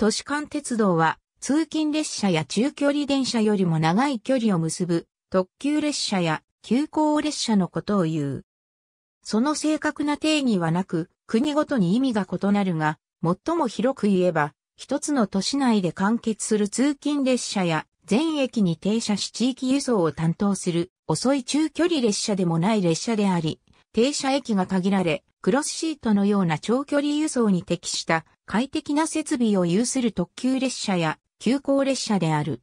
都市間鉄道は通勤列車や中距離電車よりも長い距離を結ぶ特急列車や急行列車のことを言う。その正確な定義はなく、国ごとに意味が異なるが、最も広く言えば、一つの都市内で完結する通勤列車や全駅に停車し地域輸送を担当する遅い中距離列車でもない列車であり、停車駅が限られ、クロスシートのような長距離輸送に適した快適な設備を有する特急列車や急行列車である。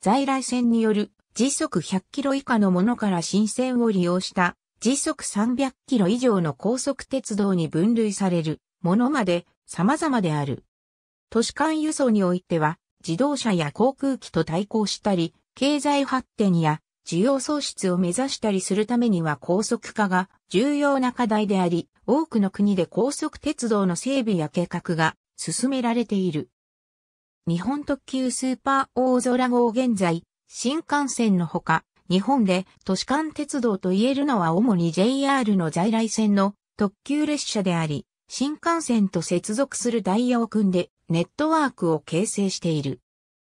在来線による時速100キロ以下のものから新線を利用した時速300キロ以上の高速鉄道に分類されるものまで様々である。都市間輸送においては自動車や航空機と対抗したり、経済発展や需要創出を目指したりするためには高速化が重要な課題であり、多くの国で高速鉄道の整備や計画が進められている。日本特急スーパー大空号現在、新幹線のほか、日本で都市間鉄道と言えるのは主に JR の在来線の特急列車であり、新幹線と接続するダイヤを組んでネットワークを形成している。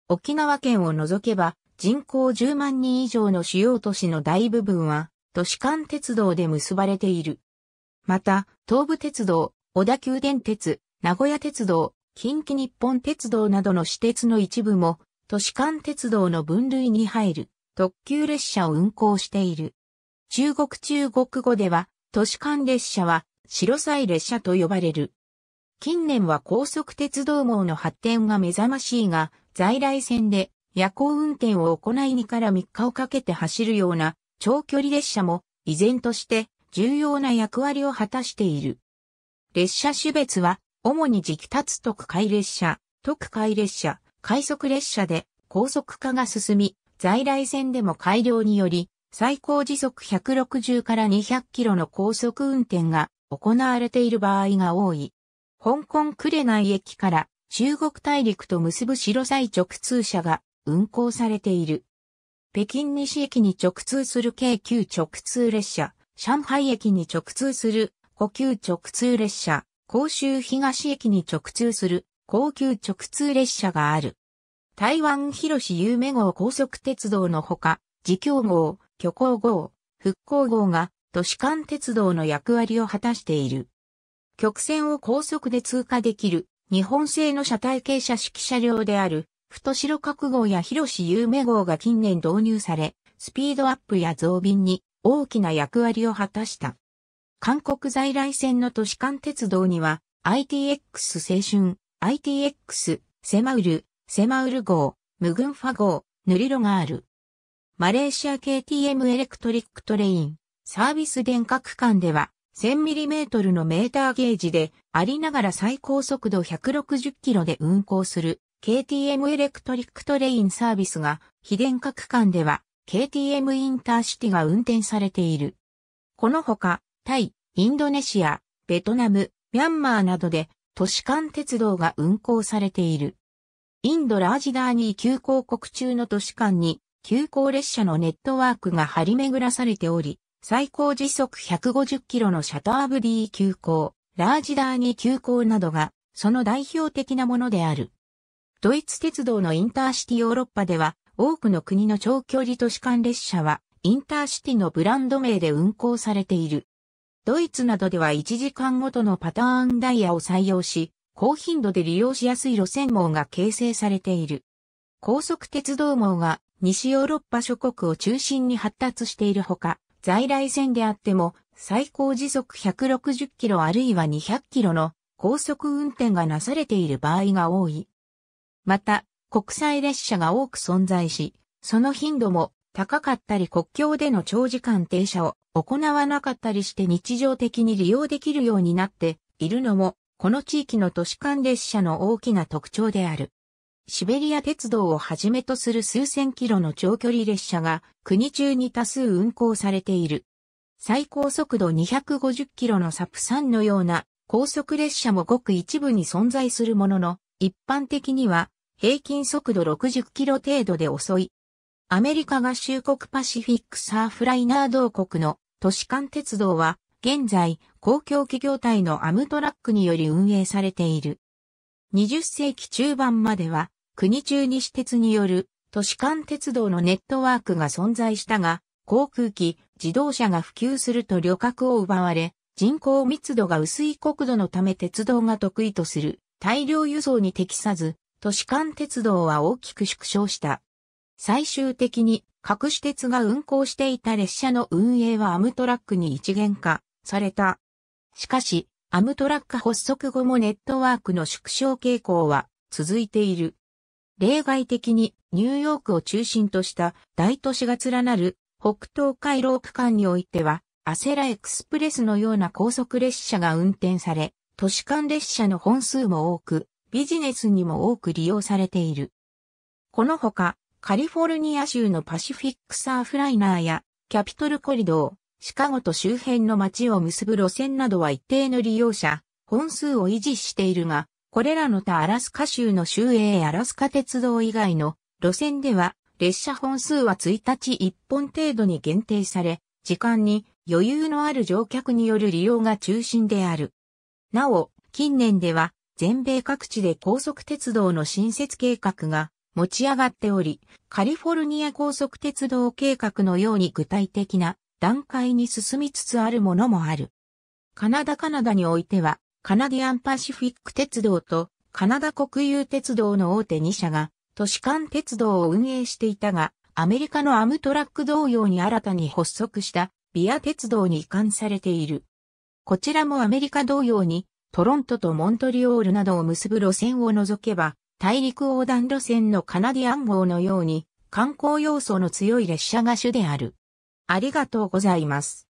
沖縄県を除けば人口10万人以上の主要都市の大部分は都市間鉄道で結ばれている。また、東武鉄道、小田急電鉄、名古屋鉄道、近畿日本鉄道などの私鉄の一部も、都市間鉄道の分類に入る特急列車を運行している。中国中国語では、都市間列車は、白菜列車と呼ばれる。近年は高速鉄道網の発展が目覚ましいが、在来線で夜行運転を行い2から3日をかけて走るような長距離列車も依然として重要な役割を果たしている。列車種別は、主に直達特快列車、特快列車、快速列車で高速化が進み、在来線でも改良により、最高時速160から200キロの高速運転が行われている場合が多い。香港呉内駅から中国大陸と結ぶ白西直通車が運行されている。北京西駅に直通する京急直通列車、上海駅に直通する、呼吸直通列車、広州東駅に直通する、高級直通列車がある。台湾広し有名号高速鉄道のほか、自供号、虚構号、復興号が都市間鉄道の役割を果たしている。曲線を高速で通過できる日本製の車体系車式車両である、太白角号や広し有名号が近年導入され、スピードアップや増便に大きな役割を果たした。韓国在来線の都市間鉄道には ITX 青春、ITX、セマウル、セマウル号、ムグンファ号、ヌリロがある。マレーシア KTM エレクトリックトレイン、サービス電化区間では 1000mm のメーターゲージでありながら最高速度160キロで運行する KTM エレクトリックトレインサービスが非電化区間では KTM インターシティが運転されている。このほか、タイ、インドネシア、ベトナム、ミャンマーなどで都市間鉄道が運行されている。インドラージダーニー急行国中の都市間に急行列車のネットワークが張り巡らされており、最高時速150キロのシャターブディー急行、ラージダーニー急行などがその代表的なものである。ドイツ鉄道のインターシティヨーロッパでは多くの国の長距離都市間列車は、インターシティのブランド名で運行されている。ドイツなどでは1時間ごとのパターンダイヤを採用し、高頻度で利用しやすい路線網が形成されている。高速鉄道網が西ヨーロッパ諸国を中心に発達しているほか、在来線であっても最高時速160キロあるいは200キロの高速運転がなされている場合が多い。また、国際列車が多く存在し、その頻度も高かったり国境での長時間停車を行わなかったりして日常的に利用できるようになっているのも、この地域の都市間列車の大きな特徴である。シベリア鉄道をはじめとする数千キロの長距離列車が国中に多数運行されている。最高速度250キロのサプサンのような高速列車もごく一部に存在するものの、一般的には平均速度60キロ程度で遅い。アメリカ合衆国パシフィックサーフライナー同国の都市間鉄道は、現在、公共企業体のアムトラックにより運営されている。20世紀中盤までは、国中に私鉄による都市間鉄道のネットワークが存在したが、航空機、自動車が普及すると旅客を奪われ、人口密度が薄い国土のため鉄道が得意とする大量輸送に適さず、都市間鉄道は大きく縮小した。最終的に各種鉄が運行していた列車の運営はアムトラックに一元化された。しかし、アムトラック発足後もネットワークの縮小傾向は続いている。例外的にニューヨークを中心とした大都市が連なる北東回廊区間においては、アセラエクスプレスのような高速列車が運転され、都市間列車の本数も多く、ビジネスにも多く利用されている。このほか、カリフォルニア州のパシフィックサーフライナーやキャピトルコリドー、シカゴと周辺の街を結ぶ路線などは一定の利用者、本数を維持しているが、これらの他アラスカ州の州営アラスカ鉄道以外の路線では、列車本数は1日1本程度に限定され、時間に余裕のある乗客による利用が中心である。なお、近年では全米各地で高速鉄道の新設計画が持ち上がっており、カリフォルニア高速鉄道計画のように具体的な段階に進みつつあるものもある。カナダカナダにおいては、カナディアンパシフィック鉄道とカナダ国有鉄道の大手2社が都市間鉄道を運営していたが、アメリカのアムトラック同様に新たに発足したビア鉄道に移管されている。こちらもアメリカ同様にトロントとモントリオールなどを結ぶ路線を除けば、大陸横断路線のカナディアン号のように観光要素の強い列車が主である。ありがとうございます。